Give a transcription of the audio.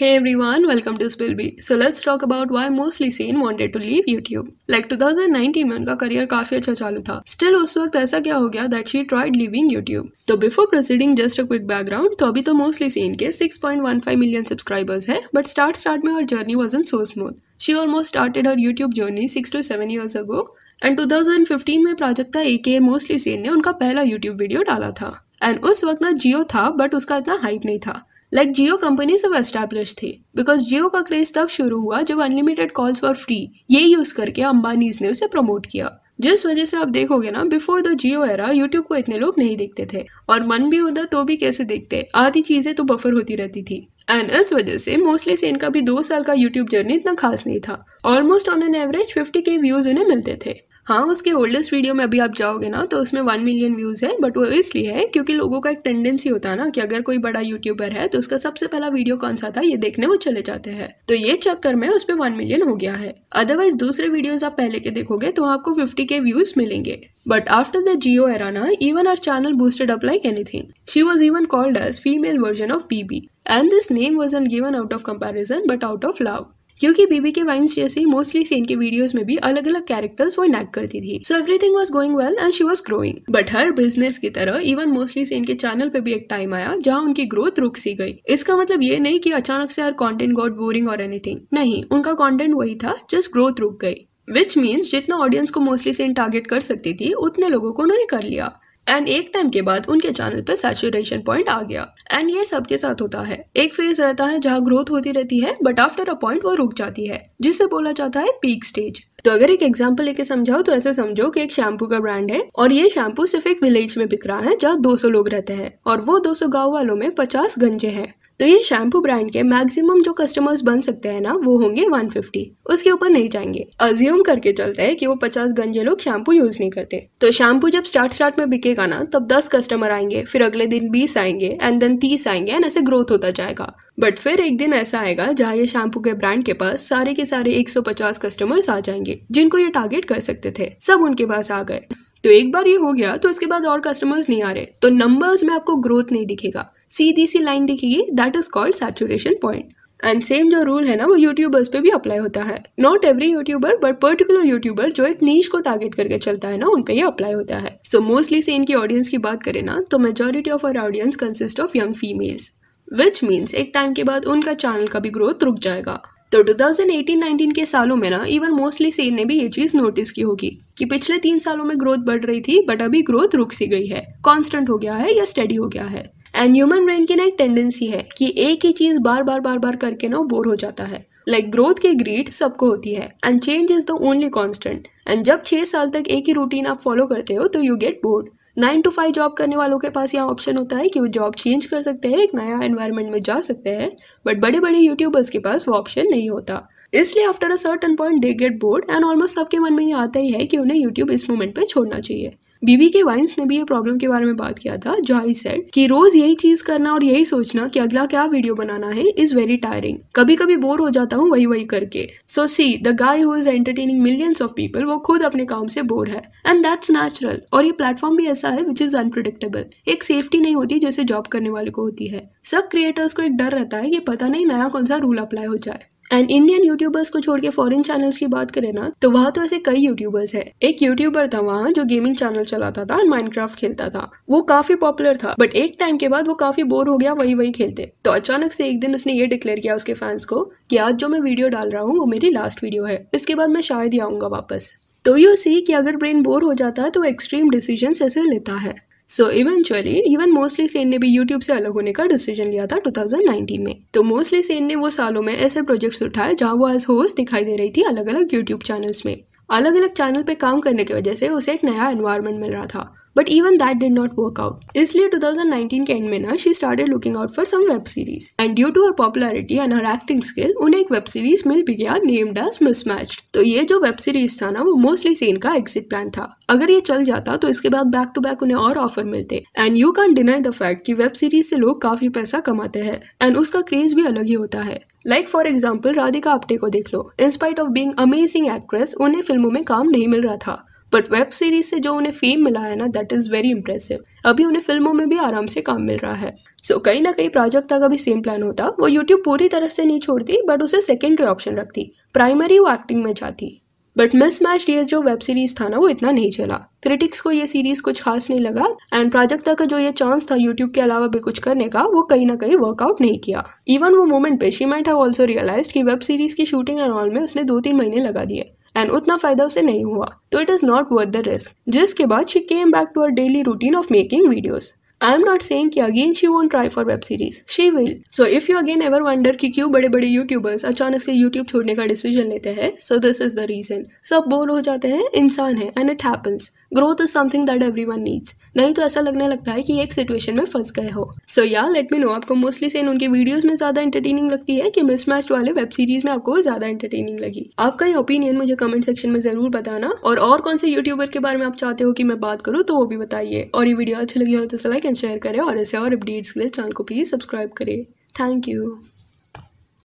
Hey everyone, welcome to Spillby. So let's talk about why mostly seen wanted to leave YouTube. Like 2019 में उनका career काफी अच्छा चालू था Still उस वक्त ऐसा क्या हो गया that she tried leaving YouTube. तो before proceeding just a quick background, तो अभी तो mostly seen के 6.15 million subscribers हैं but start start में her journey wasn't so smooth. She almost started her YouTube journey journey to two years ago and 2015 में प्राजक्ता ए के mostly MostlySane ने उनका पहला YouTube वीडियो डाला था एंड उस वक्त ना जियो था बट उसका इतना हाइप नहीं था लाइक जियो कंपनी सब एस्टेब्लिश थी बिकॉज जियो का क्रेज तब शुरू हुआ जब अनलिमिटेड कॉल्स फॉर फ्री ये यूज़ करके अंबानीज ने उसे प्रमोट किया जिस वजह से आप देखोगे ना before the Jio era YouTube को इतने लोग नहीं देखते थे और मन भी होता तो भी कैसे देखते आधी चीज़ें तो बफर होती रहती थी एंड इस वजह से मोस्टली से इनका भी दो साल का यूट्यूब जर्नी इतना खास नहीं था almost on an average fifty K views उन्हें मिलते थे हाँ उसके ओल्डेस्ट वीडियो में अभी आप जाओगे ना तो उसमें वन मिलियन व्यूज़ है बट वो इसलिए है क्योंकि लोगों का एक टेंडेंसी होता है ना कि अगर कोई बड़ा यूट्यूबर है तो उसका सबसे पहला वीडियो कौन सा था ये देखने वो चले जाते हैं तो ये चक्कर में उस पर वन मिलियन हो गया है अदरवाइज दूसरे वीडियोज आप पहले के देखोगे तो आपको फिफ्टी के व्यूज मिलेंगे बट आफ्टर द जियो एराना even her channel boosted up like anything she was even called as female version of BB and this name wasn't given out of comparison but out of love क्योंकि BB के wines जैसे mostly Sen के videos में भी अलग अलग characters वो नैक करती थी so everything was going well and she was growing but हर बिजनेस की तरह इवन मोस्टली सेन के चैनल पे भी एक टाइम आया जहाँ उनकी ग्रोथ रुक सी गई इसका मतलब ये नहीं कि अचानक से हर कॉन्टेंट गॉट बोरिंग और एनीथिंग नहीं उनका कॉन्टेंट वही था जस्ट ग्रोथ रुक गई विच मीन्स जितना ऑडियंस को मोस्टली सेन टारगेट कर सकती थी उतने लोगों को उन्होंने कर लिया एंड एक टाइम के बाद उनके चैनल पर सैचुरेशन पॉइंट आ गया एंड ये सबके साथ होता है एक फेज रहता है जहाँ ग्रोथ होती रहती है बट आफ्टर अ पॉइंट वो रुक जाती है जिसे बोला जाता है पीक स्टेज तो अगर एक एग्जाम्पल लेके समझाओ तो ऐसे समझो कि एक शैम्पू का ब्रांड है और ये शैम्पू सिर्फ एक विलेज में बिक रहा है जहाँ 200 लोग रहते हैं और वो 200 गांव वालों में 50 गंजे हैं तो ये शैम्पू ब्रांड के मैक्सिमम जो कस्टमर्स बन सकते हैं ना वो होंगे 150 उसके ऊपर नहीं जाएंगे अज्यूम करके चलते हैं कि वो 50 गंजे लोग शैम्पू यूज नहीं करते तो शैम्पू जब स्टार्ट स्टार्ट में बिकेगा ना तब 10 कस्टमर आएंगे फिर अगले दिन 20 आएंगे एंड देन 30 आएंगे एंड ऐसे ग्रोथ होता जाएगा बट फिर एक दिन ऐसा आएगा जहाँ ये शैम्पू के ब्रांड के पास सारे के सारे 150 कस्टमर्स आ जाएंगे जिनको ये टारगेट कर सकते थे सब उनके पास आ गए तो एक बार ये हो गया तो उसके बाद और कस्टमर्स नहीं आ रहे तो नंबर्स में आपको ग्रोथ नहीं दिखेगा सीधी सी लाइन दिखेगी that is called saturation point and same जो रूल है ना वो यूट्यूबर्स पे भी अप्लाई होता है not every YouTuber but particular YouTuber जो एक नीच को टारगेट करके चलता है ना उन पे ये अप्लाई होता है सो मोस्टली से इनकी ऑडियंस की बात करें ना तो majority of her audience consist of young females which means एक टाइम के बाद उनका चैनल का भी ग्रोथ रुक जाएगा तो 2018-19 के सालों में ना इवन मोस्टली सेन ने भी ये चीज़ नोटिस की होगी कि पिछले तीन सालों में ग्रोथ बढ़ रही थी बट अभी ग्रोथ रुक सी गई है कांस्टेंट हो गया है या स्टडी हो गया है एंड ह्यूमन ब्रेन की ना एक टेंडेंसी है कि एक ही चीज़ बार बार बार बार करके ना बोर हो जाता है लाइक ग्रोथ की ग्रीड सबको होती है and change is the only constant and जब छह साल तक एक ही रूटीन आप फॉलो करते हो तो you get bored nine to five job करने वालों के पास यहाँ ऑप्शन होता है कि वो जॉब चेंज कर सकते हैं एक नया एनवायरनमेंट में जा सकते हैं बट बड़े बड़े यूट्यूबर्स के पास वो ऑप्शन नहीं होता इसलिए after a certain point they get bored and almost सबके मन में ये आता ही है कि उन्हें यूट्यूब इस मोमेंट पर छोड़ना चाहिए बीबी के वाइन्स ने भी ये प्रॉब्लम के बारे में बात किया था जो आई सेट कि रोज यही चीज करना और यही सोचना कि अगला क्या वीडियो बनाना है इज वेरी टायरिंग कभी कभी बोर हो जाता हूँ वही वही करके so see the guy who is entertaining millions of people वो खुद अपने काम से बोर है एंड दैट्स नेचुरल और ये प्लेटफॉर्म भी ऐसा है विच इज अनप्रिडिक्टेबल एक सेफ्टी नहीं होती जैसे जॉब करने वाले को होती है सब क्रिएटर्स को एक डर रहता है कि पता नहीं नया कौन सा रूल अप्लाई हो जाए एंड इंडियन यूट्यूबर्स को छोड़ के फॉरेन चैनल्स की बात करें ना तो वहाँ तो ऐसे कई यूट्यूबर्स है एक यूट्यूबर था वहाँ जो गेमिंग चैनल चलाता था एंड माइनक्राफ्ट खेलता था वो काफी पॉपुलर था बट एक टाइम के बाद वो काफी बोर हो गया वही वही खेलते तो अचानक से एक दिन उसने ये डिक्लेयर किया उसके फैंस को कि आज जो मैं वीडियो डाल रहा हूँ वो मेरी लास्ट वीडियो है इसके बाद मैं शायद ही आऊंगा वापस तो यू सी कि अगर ब्रेन बोर हो जाता है तो एक्सट्रीम डिसीजन ऐसे लेता है so eventually even MostlySane ने भी यूट्यूब से अलग होने का डिसीजन लिया था 2019 में तो मोस्टली सेन ने वो सालों में ऐसे प्रोजेक्ट्स उठाए जहाँ वो एज होस्ट दिखाई दे रही थी अलग अलग यूट्यूब चैनल्स में अलग अलग चैनल पे काम करने की वजह से उसे एक नया एनवायरमेंट मिल रहा था but even that did not work out इसलिए टू थाउजेंड नाइनटीन के एंड में ना she started looking out for some web series and due to her popularity and her acting skill उन्हें एक वेब सीरीज मिल भी गया नेम्ड एज मिसमैच्ड तो ये जो वेब सीरीज था ना वो मोस्टली सेन का एग्जिट प्लान था अगर ये चल जाता तो इसके बाद बैक टू बैक उन्हें और ऑफर मिलते and you can deny the fact कि वेब सीरीज से लोग काफी पैसा कमाते हैं एंड उसका क्रेज भी अलग ही होता है like for example Radhika Apte को देख लो in spite of being amazing actress उन्हें फिल्मों में काम नहीं मिल रहा था बट वेब सीरीज से जो उन्हें फेम मिला है ना दैट इज़ वेरी इंप्रेसिव अभी उन्हें फिल्मों में भी आराम से काम मिल रहा है सो so, कहीं ना कहीं प्रोजेक्ट का भी सेम प्लान होता वो यूट्यूब पूरी तरह से नहीं छोड़ती बट उसे सेकेंडरी ऑप्शन रखती प्राइमरी वो एक्टिंग में जाती बट मिस मैच ये जो वेब सीरीज था ना वो इतना नहीं चला क्रिटिक्स को ये सीरीज कुछ खास नहीं लगा एंड प्राजक्ता का जो ये चांस था यूट्यूब के अलावा भी कुछ करने का वो कहीं ना कहीं वर्कआउट नहीं किया इवन वो मोमेंट पे she might have also realise कि वेब सीरीज की शूटिंग एंड ऑल में उसने दो तीन महीने लगा दिए एंड उतना फ़ायदा उसे नहीं हुआ तो it is not worth the risk जिसके बाद she came back to her daily routine of making videos I am not saying कि again she won't try for web series she will so if you again ever wonder कि क्यों बड़े बड़े YouTubers अचानक से YouTube छोड़ने का decision लेते हैं so this is the reason सब बोर हो जाते हैं इंसान है and it happens growth is something that everyone needs नहीं तो ऐसा लगने लगता है कि एक सिचुएशन में फंस गए हो so yeah let me know आपको मोस्टली सेन उनके वीडियोज में ज्यादा इंटरटेनिंग लगती है कि मिसमैच वाले वेब सीरीज में आपको ज्यादा इंटरटेनिंग लगी आपका ये ओपिनियन मुझे कमेंट सेक्शन में जरूर बताना और और कौन से यूट्यूबर के बारे में आप चाहते हो कि मैं बात करूँ तो वो भी बताइए और ये वीडियो अच्छी लगी हो तो लाइक एंड शेयर करें और ऐसे और अपडेट्स के लिए चैनल को प्लीज सब्सक्राइब करें थैंक यू